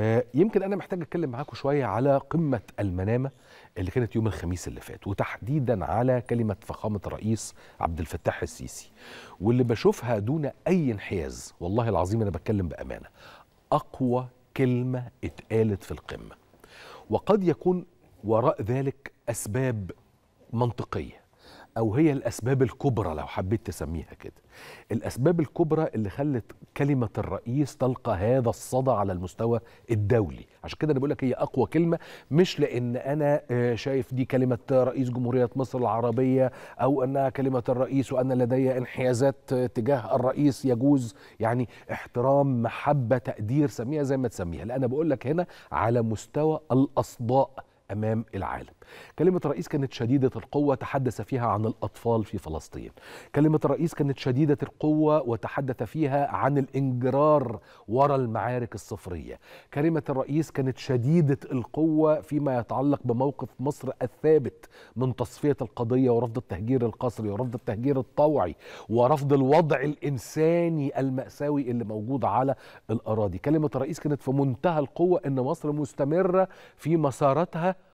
آه، يمكن انا محتاج اتكلم معاكم شويه على قمه المنامه اللي كانت يوم الخميس اللي فات وتحديدا على كلمه فخامه الرئيس عبد الفتاح السيسي واللي بشوفها دون اي انحياز والله العظيم انا بتكلم بامانه اقوى كلمه اتقالت في القمه وقد يكون وراء ذلك اسباب منطقيه او هي الاسباب الكبرى لو حبيت تسميها كده الاسباب الكبرى اللي خلت كلمه الرئيس تلقى هذا الصدى على المستوى الدولي عشان كده انا بقول لك هي اقوى كلمه مش لان انا آه، شايف دي كلمه رئيس جمهوريه مصر العربيه او انها كلمه الرئيس وانا لدي انحيازات تجاه الرئيس يجوز يعني احترام محبه تقدير سميها زي ما تسميها لا انا بقول لك هنا على مستوى الاصداء امام العالم. كلمه الرئيس كانت شديده القوه تحدث فيها عن الاطفال في فلسطين. كلمه الرئيس كانت شديده القوه وتحدث فيها عن الانجرار وراء المعارك الصفريه. كلمه الرئيس كانت شديده القوه فيما يتعلق بموقف مصر الثابت من تصفيه القضيه ورفض التهجير القسري ورفض التهجير الطوعي ورفض الوضع الانساني الماساوي اللي موجود على الاراضي. كلمه الرئيس كانت في منتهى القوه ان مصر مستمره في مساراتها